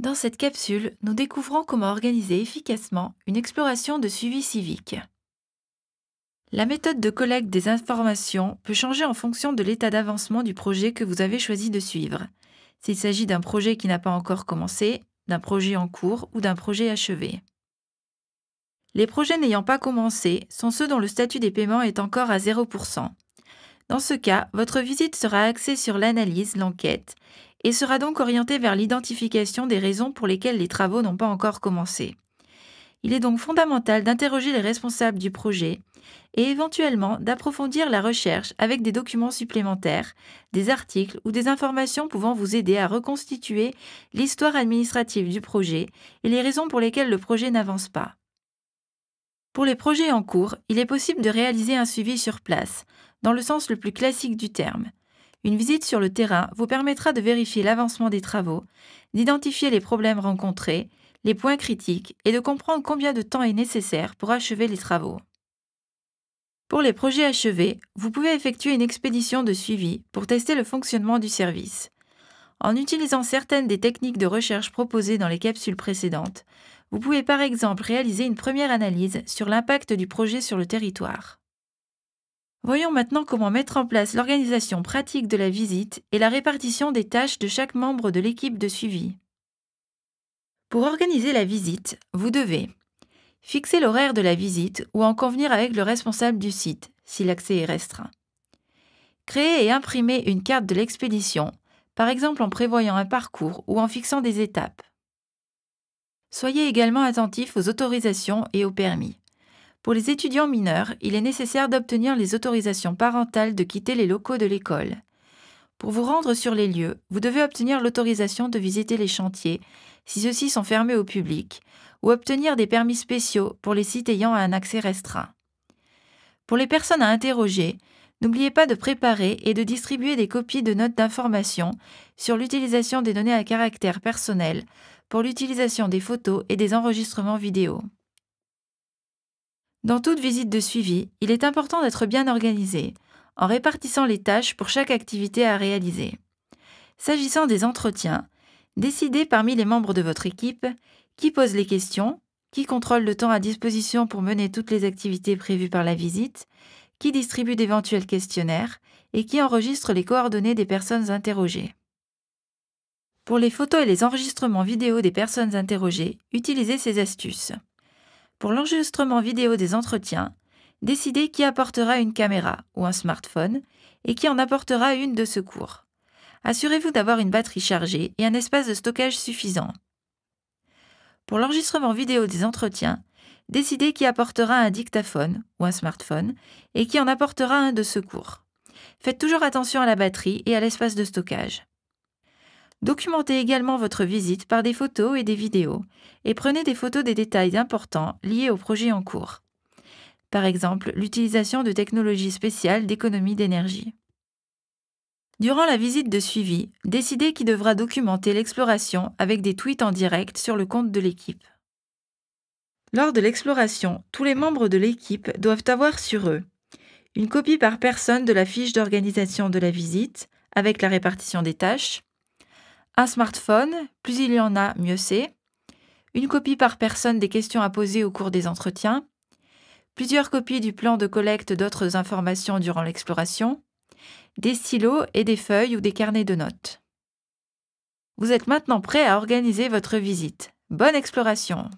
Dans cette capsule, nous découvrons comment organiser efficacement une exploration de suivi civique. La méthode de collecte des informations peut changer en fonction de l'état d'avancement du projet que vous avez choisi de suivre, s'il s'agit d'un projet qui n'a pas encore commencé, d'un projet en cours ou d'un projet achevé. Les projets n'ayant pas commencé sont ceux dont le statut des paiements est encore à 0%. Dans ce cas, votre visite sera axée sur l'analyse, l'enquête et sera donc orienté vers l'identification des raisons pour lesquelles les travaux n'ont pas encore commencé. Il est donc fondamental d'interroger les responsables du projet et éventuellement d'approfondir la recherche avec des documents supplémentaires, des articles ou des informations pouvant vous aider à reconstituer l'histoire administrative du projet et les raisons pour lesquelles le projet n'avance pas. Pour les projets en cours, il est possible de réaliser un suivi sur place, dans le sens le plus classique du terme, une visite sur le terrain vous permettra de vérifier l'avancement des travaux, d'identifier les problèmes rencontrés, les points critiques et de comprendre combien de temps est nécessaire pour achever les travaux. Pour les projets achevés, vous pouvez effectuer une expédition de suivi pour tester le fonctionnement du service. En utilisant certaines des techniques de recherche proposées dans les capsules précédentes, vous pouvez par exemple réaliser une première analyse sur l'impact du projet sur le territoire. Voyons maintenant comment mettre en place l'organisation pratique de la visite et la répartition des tâches de chaque membre de l'équipe de suivi. Pour organiser la visite, vous devez fixer l'horaire de la visite ou en convenir avec le responsable du site si l'accès est restreint. Créer et imprimer une carte de l'expédition, par exemple en prévoyant un parcours ou en fixant des étapes. Soyez également attentif aux autorisations et aux permis. Pour les étudiants mineurs, il est nécessaire d'obtenir les autorisations parentales de quitter les locaux de l'école. Pour vous rendre sur les lieux, vous devez obtenir l'autorisation de visiter les chantiers, si ceux-ci sont fermés au public, ou obtenir des permis spéciaux pour les sites ayant un accès restreint. Pour les personnes à interroger, n'oubliez pas de préparer et de distribuer des copies de notes d'information sur l'utilisation des données à caractère personnel pour l'utilisation des photos et des enregistrements vidéo. Dans toute visite de suivi, il est important d'être bien organisé, en répartissant les tâches pour chaque activité à réaliser. S'agissant des entretiens, décidez parmi les membres de votre équipe qui pose les questions, qui contrôle le temps à disposition pour mener toutes les activités prévues par la visite, qui distribue d'éventuels questionnaires et qui enregistre les coordonnées des personnes interrogées. Pour les photos et les enregistrements vidéo des personnes interrogées, utilisez ces astuces pour l'enregistrement vidéo des entretiens, décidez qui apportera une caméra ou un smartphone et qui en apportera une de secours. Assurez-vous d'avoir une batterie chargée et un espace de stockage suffisant. Pour l'enregistrement vidéo des entretiens, décidez qui apportera un dictaphone ou un smartphone et qui en apportera un de secours. Faites toujours attention à la batterie et à l'espace de stockage. Documentez également votre visite par des photos et des vidéos, et prenez des photos des détails importants liés au projet en cours. Par exemple, l'utilisation de technologies spéciales d'économie d'énergie. Durant la visite de suivi, décidez qui devra documenter l'exploration avec des tweets en direct sur le compte de l'équipe. Lors de l'exploration, tous les membres de l'équipe doivent avoir sur eux une copie par personne de la fiche d'organisation de la visite, avec la répartition des tâches, un smartphone, plus il y en a, mieux c'est. Une copie par personne des questions à poser au cours des entretiens. Plusieurs copies du plan de collecte d'autres informations durant l'exploration. Des stylos et des feuilles ou des carnets de notes. Vous êtes maintenant prêt à organiser votre visite. Bonne exploration